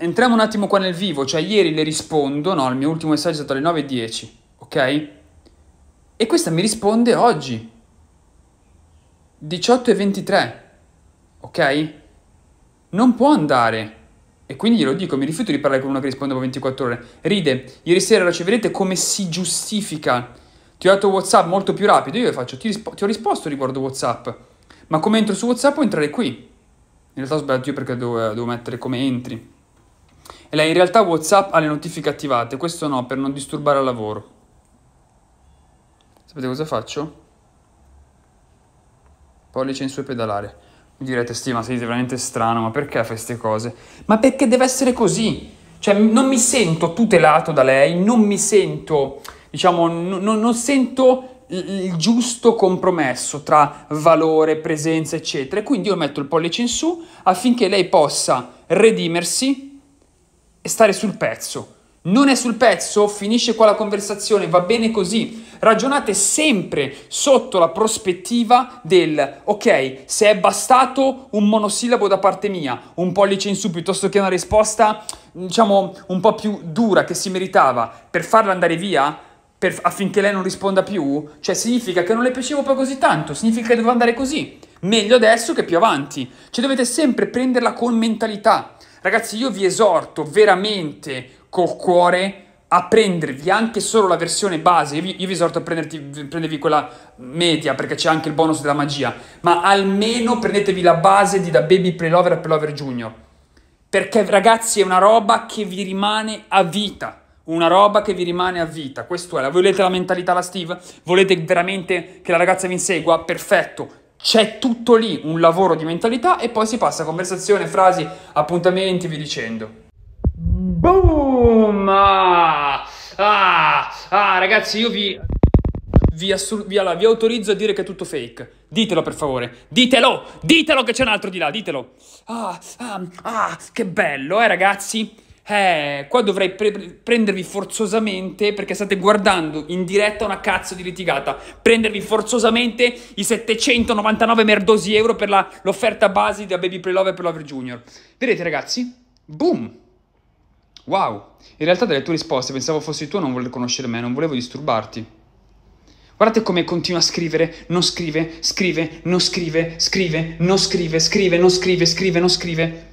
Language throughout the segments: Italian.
Entriamo un attimo qua nel vivo, cioè ieri le rispondo, no, il mio ultimo messaggio è stato alle 9.10, ok? E questa mi risponde oggi, 18.23, ok? Non può andare. E quindi glielo dico, mi rifiuto di parlare con una che risponde dopo 24 ore. Ride, ieri sera la ci vedete come si giustifica. Ti ho dato WhatsApp molto più rapido, io le faccio, ti, rispo- ti ho risposto riguardo WhatsApp. Ma come entro su WhatsApp puoi entrare qui. In realtà ho sbagliato io perché devo, eh, devo mettere come entri. E lei in realtà WhatsApp ha le notifiche attivate, questo no, per non disturbare il lavoro. Sapete cosa faccio? Pollice in su e pedalare. Mi direte, sì, ma sei veramente strano, ma perché fai queste cose? Ma perché deve essere così? Cioè, non mi sento tutelato da lei, non mi sento, diciamo, non, non sento il giusto compromesso tra valore, presenza, eccetera. E quindi io metto il pollice in su affinché lei possa redimersi e stare sul pezzo. Non è sul pezzo? Finisce qua la conversazione, va bene così. Ragionate sempre sotto la prospettiva del ok, se è bastato un monosillabo da parte mia, un pollice in su piuttosto che una risposta, diciamo, un po' più dura che si meritava per farla andare via, per, affinché lei non risponda più, cioè significa che non le piacevo poi così tanto, significa che doveva andare così. Meglio adesso che più avanti. Cioè dovete sempre prenderla con mentalità. Ragazzi, io vi esorto veramente col cuore a prendervi anche solo la versione base, io vi, io vi esorto a prendervi quella media perché c'è anche il bonus della magia, ma almeno prendetevi la base di da Baby Prelover a Prelover Junior. Perché ragazzi è una roba che vi rimane a vita, una roba che vi rimane a vita, questo è. La volete la mentalità la Steve? Volete veramente che la ragazza vi insegua? Perfetto, c'è tutto lì un lavoro di mentalità e poi si passa a conversazione, frasi, appuntamenti, vi dicendo. Boom! Ah, ah, ah ragazzi, io vi vi, assur- vi, alla- vi autorizzo a dire che è tutto fake. Ditelo per favore, ditelo, ditelo che c'è un altro di là, ditelo. Ah, ah, ah, che bello, eh ragazzi eh, qua dovrei pre- prendervi forzosamente perché state guardando in diretta una cazzo di litigata, prendervi forzosamente i 799 merdosi euro per la, l'offerta base da Baby Prelover per Lover Junior. Vedete ragazzi? Boom! Wow, in realtà dalle tue risposte pensavo fossi tu a non voler conoscere me, non volevo disturbarti. Guardate come continua a scrivere, non scrive, scrive, non scrive, scrive, non scrive, scrive, non scrive, non scrive, non scrive.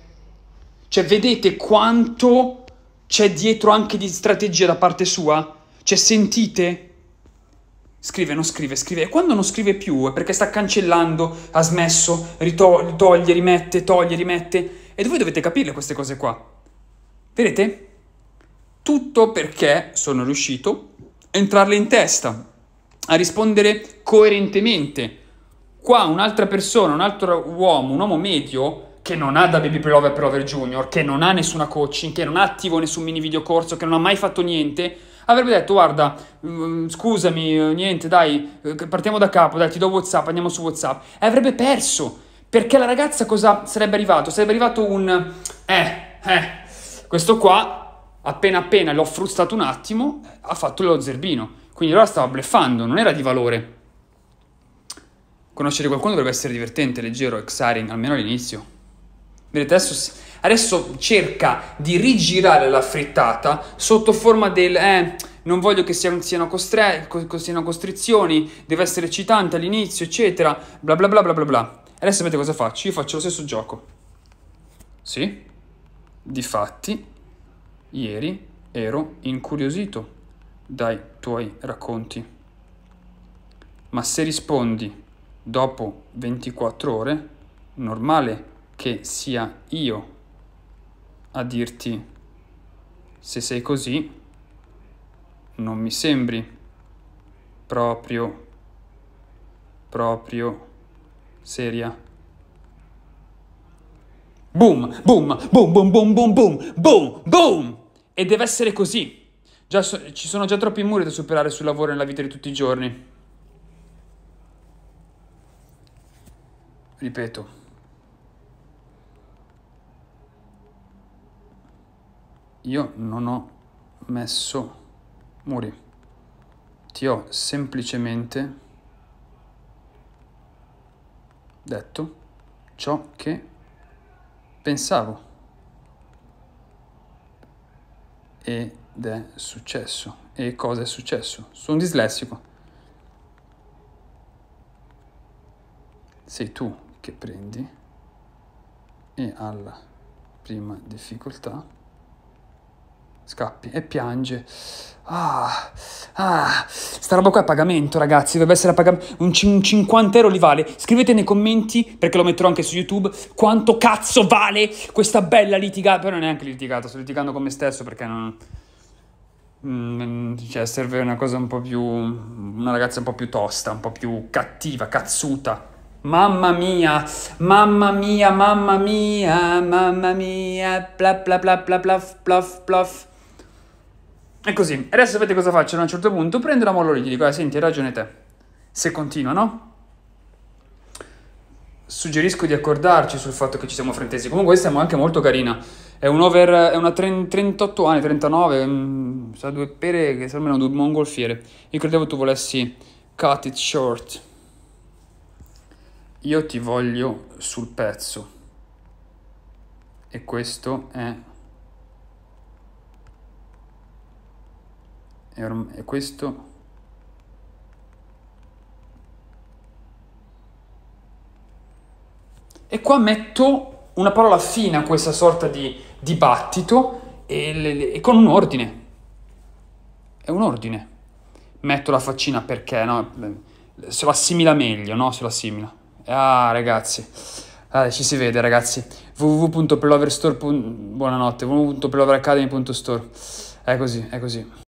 Cioè, vedete quanto c'è dietro anche di strategia da parte sua? Cioè, sentite? Scrive, non scrive, scrive. E quando non scrive più è perché sta cancellando, ha smesso, ritoglie, toglie, rimette, toglie, rimette. E voi dovete capire queste cose qua. Vedete? Tutto perché sono riuscito a entrarle in testa, a rispondere coerentemente. Qua un'altra persona, un altro uomo, un uomo medio, che non ha da baby per over Junior, che non ha nessuna coaching, che non ha attivo nessun mini videocorso, che non ha mai fatto niente, avrebbe detto guarda mm, scusami eh, niente dai eh, partiamo da capo dai ti do whatsapp andiamo su whatsapp e avrebbe perso perché la ragazza cosa sarebbe arrivato sarebbe arrivato un eh eh questo qua appena appena l'ho frustato un attimo ha fatto lo zerbino quindi allora stava bleffando non era di valore conoscere qualcuno dovrebbe essere divertente leggero exciting almeno all'inizio Vedete, adesso, adesso cerca di rigirare la frittata sotto forma del... Eh, non voglio che siano, siano, costre, siano costrizioni, deve essere eccitante all'inizio, eccetera, bla bla bla bla bla bla. Adesso sapete cosa faccio? Io faccio lo stesso gioco. Sì, difatti, ieri ero incuriosito dai tuoi racconti. Ma se rispondi dopo 24 ore, normale che sia io a dirti se sei così non mi sembri proprio proprio seria boom boom boom boom boom boom boom boom boom e deve essere così Già, ci sono già troppi muri da superare sul lavoro nella vita di tutti i giorni. Ripeto, io non ho messo muri, ti ho semplicemente detto ciò che pensavo ed è successo. E cosa è successo? Sono dislessico. Sei tu che prendi e alla prima difficoltà Scappi e piange. Ah, ah, sta roba qua è a pagamento, ragazzi. Dovrebbe essere a pagamento. Un, c- un 50 euro li vale. Scrivete nei commenti, perché lo metterò anche su YouTube, quanto cazzo vale questa bella litigata. Però non è neanche litigata, sto litigando con me stesso perché non. Mm, mm, cioè, serve una cosa un po' più. Una ragazza un po' più tosta, un po' più cattiva, cazzuta. Mamma mia, mamma mia, mamma mia, mamma mia, bla bla bla bla bla bla bla. E così. Adesso sapete cosa faccio? A un certo punto prendo la molla lì, gli dico, ah, senti, hai ragione te. Se continua, no? Suggerisco di accordarci sul fatto che ci siamo frentesi. Comunque questa è anche molto carina. È un over, è una 38 anni, 39, mh, mm, sa due pere che sembrano due mongolfiere. Io credevo tu volessi cut it short. Io ti voglio sul pezzo. E questo è... e questo e qua metto una parola fine a questa sorta di dibattito e, le, e con un ordine è un ordine metto la faccina perché no? se lo assimila meglio no? se lo assimila ah ragazzi ah, ci si vede ragazzi www.ploverstore buonanotte www.ploveracademy.store è così è così